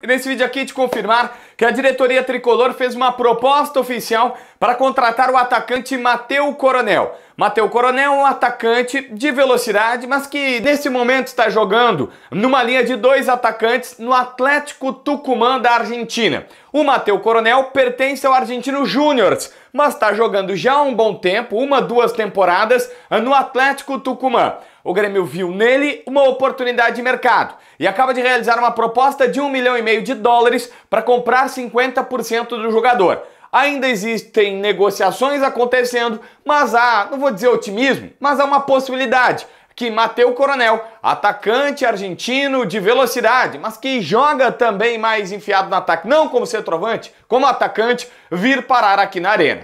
E nesse vídeo aqui te confirmar que a diretoria tricolor fez uma proposta oficial para contratar o atacante Mateu Coronel. Mateu Coronel é um atacante de velocidade, mas que nesse momento está jogando numa linha de dois atacantes no Atlético Tucumã da Argentina. O Mateu Coronel pertence ao Argentino Júnior, mas está jogando já há um bom tempo, uma, duas temporadas, no Atlético Tucumã. O Grêmio viu nele uma oportunidade de mercado e acaba de realizar uma proposta de um milhão e meio de dólares para comprar 50% do jogador. Ainda existem negociações acontecendo, mas há, não vou dizer otimismo, mas há uma possibilidade que Mateu Coronel, atacante argentino de velocidade, mas que joga também mais enfiado no ataque, não como centroavante, como atacante, vir parar aqui na arena.